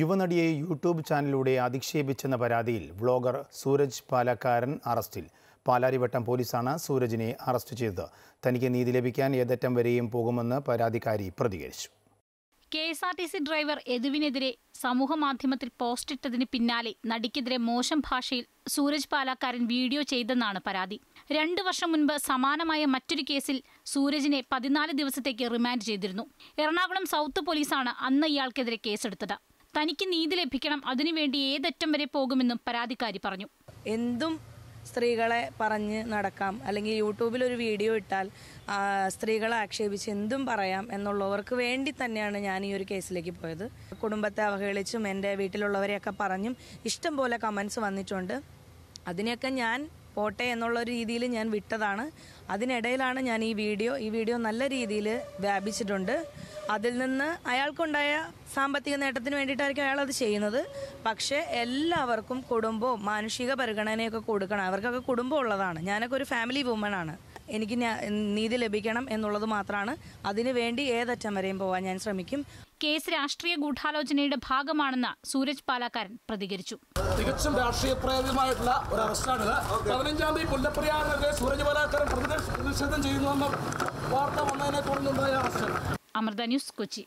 യുവനടിയെ YouTube ചാനലിലൂടെ അധിക്ഷേപിച്ചെന്ന പരാതിയിൽ vlogger Sooraj പാലക്കാരൻ അറസ്റ്റിൽ പാലാരിവട്ടം പോലീസാണ് സൂരജിനെ അറസ്റ്റ് ചെയ്തത് തനിക്ക് നീതി ലഭിക്കാൻ ഏതറ്റം വരെയും പോകുമെന്ന് പരാതിക്കാരി പ്രതികരിച്ചു K S R T C driver എതുവിനെതിരെ സമൂഹമാധ്യമത്തിൽ പോസ്റ്റിട്ടതിന് പിന്നാലെ നടിക്കെതിരെ മോശം ഭാഷയിൽ സൂരജ് പാലാക്കാരൻ വീഡിയോ ചെയ്തെന്നാണ് പരാതി രണ്ടു വർഷം മുൻപ് സമാനമായ മറ്റൊരു കേസിൽ സൂരജിനെ പതിനാല് ദിവസത്തേക്ക് റിമാൻഡ് ചെയ്തിരുന്നു എറണാകുളം സൗത്ത് പോലീസാണ് അന്ന് ഇയാൾക്കെതിരെ കേസെടുത്തത് തനിക്ക് നീതി ലഭിക്കണം അതിനുവേണ്ടി ഏതറ്റം വരെ പോകുമെന്നും പരാതിക്കാരി പറഞ്ഞു എന്തും സ്ത്രീകളെ പറഞ്ഞ് നടക്കാം അല്ലെങ്കിൽ യൂട്യൂബിൽ ഒരു വീഡിയോ ഇട്ടാൽ സ്ത്രീകളെ ആക്ഷേപിച്ച് എന്തും പറയാം എന്നുള്ളവർക്ക് വേണ്ടി തന്നെയാണ് ഞാൻ ഈ ഒരു കേസിലേക്ക് പോയത് കുടുംബത്തെ അവഹേളിച്ചും എൻ്റെ വീട്ടിലുള്ളവരെയൊക്കെ പറഞ്ഞും ഇഷ്ടം പോലെ കമൻസ് വന്നിട്ടുണ്ട് അതിനെയൊക്കെ ഞാൻ പോട്ടെ എന്നുള്ള രീതിയിൽ ഞാൻ വിട്ടതാണ് അതിനിടയിലാണ് ഞാൻ ഈ വീഡിയോ ഈ വീഡിയോ നല്ല രീതിയിൽ വ്യാപിച്ചിട്ടുണ്ട് അതിൽ നിന്ന് അയാൾക്കുണ്ടായ സാമ്പത്തിക നേട്ടത്തിന് വേണ്ടിയിട്ടായിരിക്കും അയാൾ അത് ചെയ്യുന്നത് പക്ഷേ എല്ലാവർക്കും കുടുംബവും മാനുഷിക പരിഗണനയൊക്കെ കൊടുക്കണം അവർക്കൊക്കെ കുടുംബം ഉള്ളതാണ് ഞാനൊക്കെ ഒരു ഫാമിലി വുമൺ ആണ് എനിക്ക് നീതി ലഭിക്കണം എന്നുള്ളത് മാത്രമാണ് അതിനുവേണ്ടി ഏതറ്റം വരെയും പോവാൻ ഞാൻ ശ്രമിക്കും കേസ് രാഷ്ട്രീയ ഗൂഢാലോചനയുടെ ഭാഗമാണെന്ന് സൂരജ് പാലാക്കാരൻ പ്രതികരിച്ചു തികച്ചും രാഷ്ട്രീയ പ്രേതമായിട്ടുള്ള ഒരു അറസ്റ്റാണിത് പതിനഞ്ചാം തീയതി പുല്ലപ്പെരിയാറിനെതിരെ സൂരജ് പാലാക്കാരൻ പ്രതിഷേധം ചെയ്യുന്നുവെന്ന വാർത്ത വന്നതിനെ തുടർന്നുണ്ടായ അറസ്റ്റാണ് అమృత న్యూస్ కొచ్చి